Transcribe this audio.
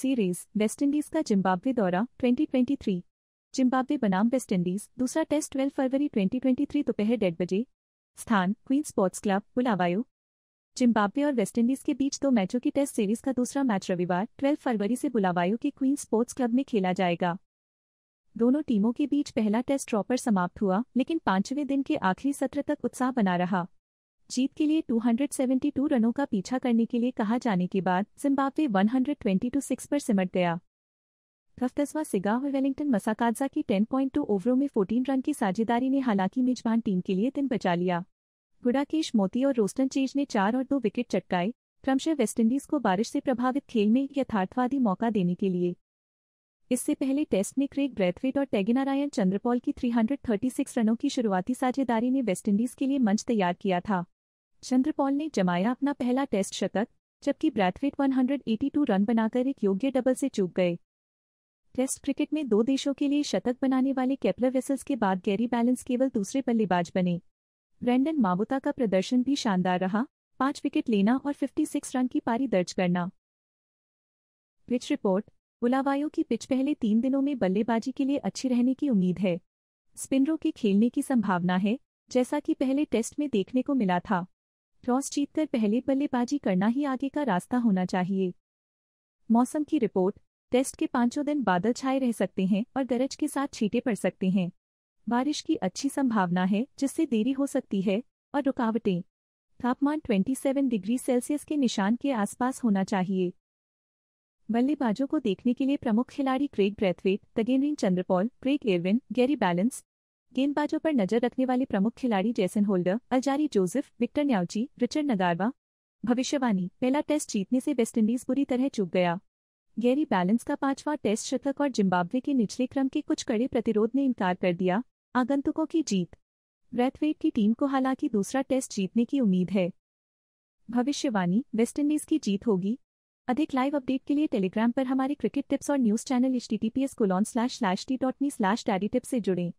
series West Indies का Zimbabwe दौरा 2023 Zimbabwe बनाम वेस्टइंडीज दूसरा टेस्ट 12 फरवरी 2023 दोपहर डेढ़ बजे स्थान Queen Sports Club Bulawayo Zimbabwe और वेस्टइंडीज के बीच दो मैचों की टेस्ट सीरीज का दूसरा मैच रविवार 12 फरवरी से बुलावायो के क्वीन स्पोर्ट्स क्लब में खेला जाएगा दोनों टीमों के बीच पहला टेस्ट ड्रॉपर समाप्त हुआ लेकिन पांचवें दिन के आखिरी सत्र तक उत्साह बना रहा जीत के लिए 272 रनों का पीछा करने के लिए कहा जाने के बाद जिम्बाब्वे 122-6 पर सिमट गया रफ्तसवा सिगा और वेलिंगटन मसाकाजा की 10.2 ओवरों में 14 रन की साझेदारी ने हालांकि मेजबान टीम के लिए दिन बचा लिया गुड़ाकेश मोती और रोस्टन चेज ने चार और दो विकेट चटकाए क्रमशः वेस्टइंडीज को बारिश से प्रभावित खेल में एक यथार्थवादी मौका देने के लिए इससे पहले टेस्ट में क्रेग ब्रेथवेट और टेगिनारायण चंद्रपॉल की 336 रनों की शुरुआती साझेदारी ने वेस्टइंडीज के लिए मंच तैयार किया था चंद्रपॉल ने जमाया अपना पहला टेस्ट शतक जबकि ब्रैथवेट 182 रन बनाकर एक योग्य डबल से चूक गए टेस्ट क्रिकेट में दो देशों के लिए शतक बनाने वाले कैपलर वेसल्स के बाद गैरी बैलेंस केवल दूसरे बल्लेबाज बने ब्रेंडन मावुता का प्रदर्शन भी शानदार रहा पांच विकेट लेना और 56 रन की पारी दर्ज करना पिच रिपोर्ट बुलावायो की पिच पहले तीन दिनों में बल्लेबाजी के लिए अच्छी रहने की उम्मीद है स्पिनरों के खेलने की संभावना है जैसा कि पहले टेस्ट में देखने को मिला था टॉस जीतकर पहले बल्लेबाजी करना ही आगे का रास्ता होना चाहिए मौसम की रिपोर्ट टेस्ट के पांचों दिन बादल छाए रह सकते हैं और गरज के साथ छींटे पड़ सकते हैं बारिश की अच्छी संभावना है जिससे देरी हो सकती है और रुकावटें तापमान 27 डिग्री सेल्सियस के निशान के आसपास होना चाहिए बल्लेबाजों को देखने के लिए प्रमुख खिलाड़ी Kraigg Brathwaite Tagenarine Chanderpaul Craig Ervine Gary Ballance गेंदबाजों पर नजर रखने वाले प्रमुख खिलाड़ी Jason Holder Alzarri Joseph Victor Nyauchi Richard Ngarava भविष्यवाणी पहला टेस्ट जीतने से वेस्टइंडीज बुरी तरह चूक गया गैरी बैलेंस का पांचवा टेस्ट शतक और जिम्बाब्वे के निचले क्रम के कुछ कड़े प्रतिरोध ने इनकार कर दिया आगंतुकों की जीत ब्रैथवेट की टीम को हालांकि दूसरा टेस्ट जीतने की उम्मीद है भविष्यवाणी वेस्टइंडीज की जीत होगी अधिक लाइव अपडेट के लिए टेलीग्राम पर हमारे क्रिकेट टिप्स और news channel H T T P S colon slash slash T dot me slash daddy tips से जुड़ें